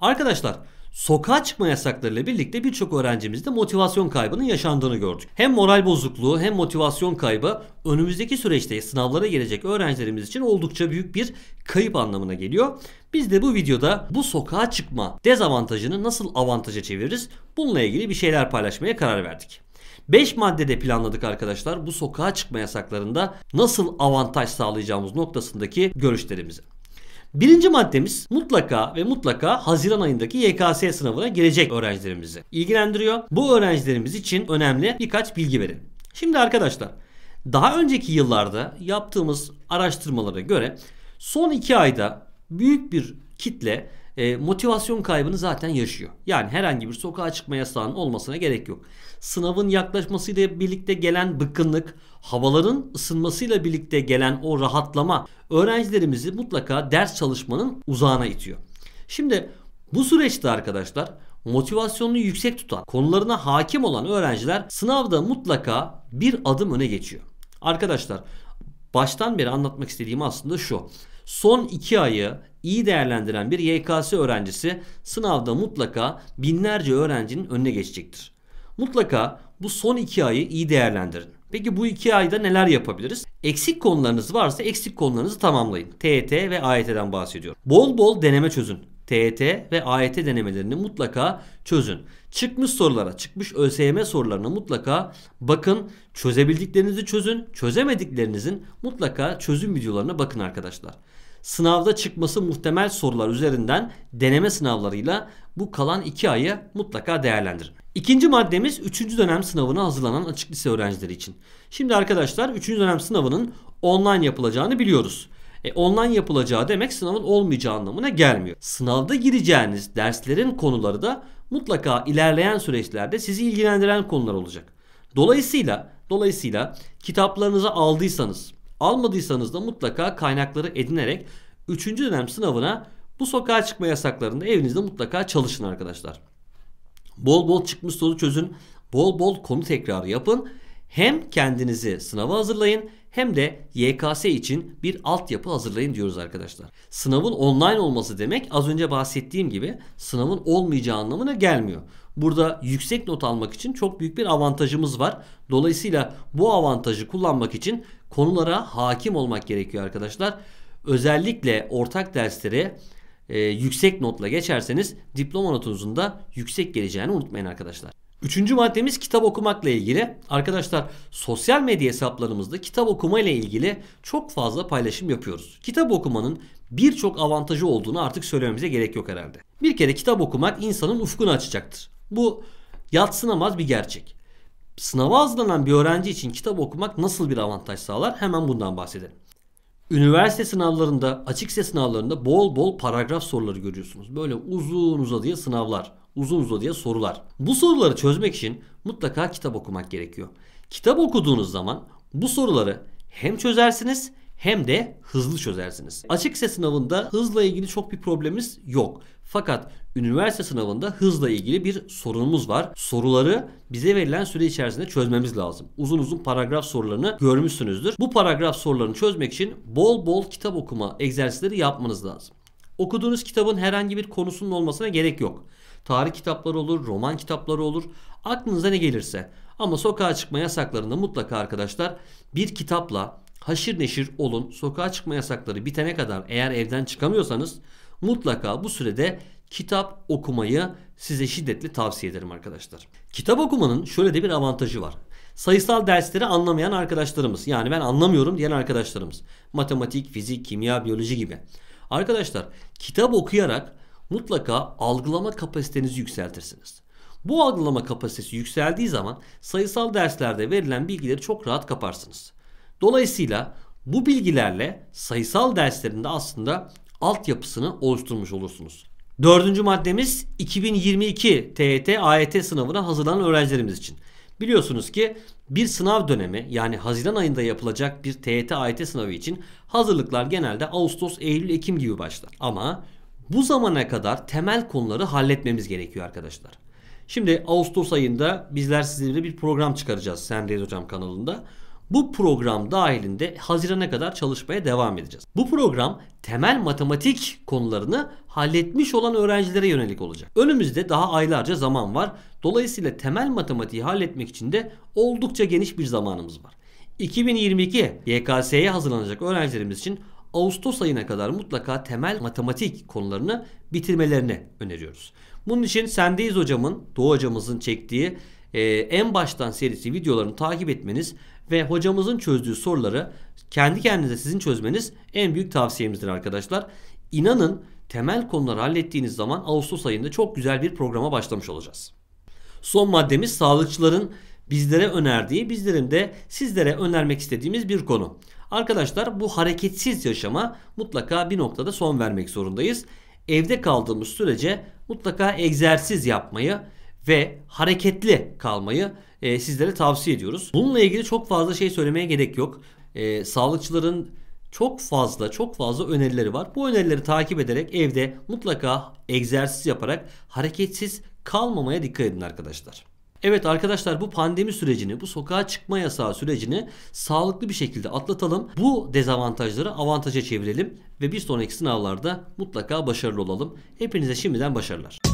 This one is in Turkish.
Arkadaşlar sokağa çıkma yasaklarıyla birlikte birçok öğrencimizde motivasyon kaybının yaşandığını gördük. Hem moral bozukluğu hem motivasyon kaybı önümüzdeki süreçte sınavlara gelecek öğrencilerimiz için oldukça büyük bir kayıp anlamına geliyor. Biz de bu videoda bu sokağa çıkma dezavantajını nasıl avantaja çeviririz bununla ilgili bir şeyler paylaşmaya karar verdik. 5 maddede planladık arkadaşlar bu sokağa çıkma yasaklarında nasıl avantaj sağlayacağımız noktasındaki görüşlerimizi. Birinci maddemiz mutlaka ve mutlaka Haziran ayındaki YKS sınavına girecek öğrencilerimizi ilgilendiriyor. Bu öğrencilerimiz için önemli birkaç bilgi verin. Şimdi arkadaşlar daha önceki yıllarda yaptığımız araştırmalara göre son iki ayda büyük bir kitle e, motivasyon kaybını zaten yaşıyor. Yani herhangi bir sokağa çıkma yasağının olmasına gerek yok. Sınavın yaklaşmasıyla birlikte gelen bıkkınlık, havaların ısınmasıyla birlikte gelen o rahatlama öğrencilerimizi mutlaka ders çalışmanın uzağına itiyor. Şimdi bu süreçte arkadaşlar motivasyonunu yüksek tutan, konularına hakim olan öğrenciler sınavda mutlaka bir adım öne geçiyor. Arkadaşlar baştan beri anlatmak istediğim aslında şu son 2 ayı iyi değerlendiren bir YKS öğrencisi sınavda mutlaka binlerce öğrencinin önüne geçecektir. Mutlaka bu son 2 ayı iyi değerlendirin. Peki bu 2 ayda neler yapabiliriz? Eksik konularınız varsa eksik konularınızı tamamlayın. TET ve AYT'den bahsediyorum. Bol bol deneme çözün. TET ve AYT denemelerini mutlaka çözün. Çıkmış sorulara, çıkmış ÖSYM sorularına mutlaka bakın. Çözebildiklerinizi çözün. Çözemediklerinizin mutlaka çözüm videolarına bakın arkadaşlar sınavda çıkması muhtemel sorular üzerinden deneme sınavlarıyla bu kalan 2 ayı mutlaka değerlendirin. İkinci maddemiz 3. dönem sınavına hazırlanan açık lise öğrencileri için. Şimdi arkadaşlar 3. dönem sınavının online yapılacağını biliyoruz. E, online yapılacağı demek sınavın olmayacağı anlamına gelmiyor. Sınavda gireceğiniz derslerin konuları da mutlaka ilerleyen süreçlerde sizi ilgilendiren konular olacak. Dolayısıyla dolayısıyla kitaplarınızı aldıysanız, Almadıysanız da mutlaka kaynakları edinerek 3. dönem sınavına bu sokağa çıkma yasaklarında evinizde mutlaka çalışın arkadaşlar. Bol bol çıkmış soru çözün. Bol bol konu tekrarı yapın. Hem kendinizi sınava hazırlayın hem de YKS için bir altyapı hazırlayın diyoruz arkadaşlar. Sınavın online olması demek az önce bahsettiğim gibi sınavın olmayacağı anlamına gelmiyor. Burada yüksek not almak için çok büyük bir avantajımız var. Dolayısıyla bu avantajı kullanmak için konulara hakim olmak gerekiyor arkadaşlar. Özellikle ortak dersleri e, yüksek notla geçerseniz diploma notunuzun da yüksek geleceğini unutmayın arkadaşlar. Üçüncü maddemiz kitap okumakla ilgili. Arkadaşlar sosyal medya hesaplarımızda kitap okuma ile ilgili çok fazla paylaşım yapıyoruz. Kitap okumanın birçok avantajı olduğunu artık söylememize gerek yok herhalde. Bir kere kitap okumak insanın ufkunu açacaktır. Bu yatsınamaz bir gerçek sınava hazırlanan bir öğrenci için kitap okumak nasıl bir avantaj sağlar? Hemen bundan bahsedelim. Üniversite sınavlarında, açık lise sınavlarında bol bol paragraf soruları görüyorsunuz. Böyle uzun uzadıya sınavlar, uzun uzadıya sorular. Bu soruları çözmek için mutlaka kitap okumak gerekiyor. Kitap okuduğunuz zaman bu soruları hem çözersiniz hem de hızlı çözersiniz. Açık lise sınavında hızla ilgili çok bir problemimiz yok. Fakat üniversite sınavında hızla ilgili bir sorunumuz var. Soruları bize verilen süre içerisinde çözmemiz lazım. Uzun uzun paragraf sorularını görmüşsünüzdür. Bu paragraf sorularını çözmek için bol bol kitap okuma egzersizleri yapmanız lazım. Okuduğunuz kitabın herhangi bir konusunun olmasına gerek yok. Tarih kitapları olur, roman kitapları olur. Aklınıza ne gelirse. Ama sokağa çıkma yasaklarında mutlaka arkadaşlar bir kitapla Haşır neşir olun. Sokağa çıkma yasakları bitene kadar eğer evden çıkamıyorsanız mutlaka bu sürede kitap okumayı size şiddetli tavsiye ederim arkadaşlar. Kitap okumanın şöyle de bir avantajı var. Sayısal dersleri anlamayan arkadaşlarımız yani ben anlamıyorum diyen arkadaşlarımız matematik, fizik, kimya, biyoloji gibi. Arkadaşlar kitap okuyarak mutlaka algılama kapasitenizi yükseltirsiniz. Bu algılama kapasitesi yükseldiği zaman sayısal derslerde verilen bilgileri çok rahat kaparsınız. Dolayısıyla bu bilgilerle sayısal derslerinde aslında altyapısını oluşturmuş olursunuz. Dördüncü maddemiz 2022 TET AYT sınavına hazırlanan öğrencilerimiz için. Biliyorsunuz ki bir sınav dönemi yani Haziran ayında yapılacak bir TET AYT sınavı için hazırlıklar genelde Ağustos, Eylül, Ekim gibi başlar. Ama bu zamana kadar temel konuları halletmemiz gerekiyor arkadaşlar. Şimdi Ağustos ayında bizler sizinle bir program çıkaracağız Sen Sendeyiz Hocam kanalında. Bu program dahilinde Haziran'a kadar çalışmaya devam edeceğiz. Bu program temel matematik konularını halletmiş olan öğrencilere yönelik olacak. Önümüzde daha aylarca zaman var. Dolayısıyla temel matematiği halletmek için de oldukça geniş bir zamanımız var. 2022 YKS'ye hazırlanacak öğrencilerimiz için Ağustos ayına kadar mutlaka temel matematik konularını bitirmelerini öneriyoruz. Bunun için Sendeyiz hocamın, Doğu hocamızın çektiği e, en baştan serisi videolarını takip etmeniz ve hocamızın çözdüğü soruları kendi kendinize sizin çözmeniz en büyük tavsiyemizdir arkadaşlar. İnanın temel konuları hallettiğiniz zaman Ağustos ayında çok güzel bir programa başlamış olacağız. Son maddemiz sağlıkçıların bizlere önerdiği, bizlerin de sizlere önermek istediğimiz bir konu. Arkadaşlar bu hareketsiz yaşama mutlaka bir noktada son vermek zorundayız. Evde kaldığımız sürece mutlaka egzersiz yapmayı, ve hareketli kalmayı e, sizlere tavsiye ediyoruz. Bununla ilgili çok fazla şey söylemeye gerek yok. E, sağlıkçıların çok fazla çok fazla önerileri var. Bu önerileri takip ederek evde mutlaka egzersiz yaparak hareketsiz kalmamaya dikkat edin arkadaşlar. Evet arkadaşlar bu pandemi sürecini, bu sokağa çıkma yasağı sürecini sağlıklı bir şekilde atlatalım. Bu dezavantajları avantaja çevirelim ve bir sonraki sınavlarda mutlaka başarılı olalım. Hepinize şimdiden başarılar.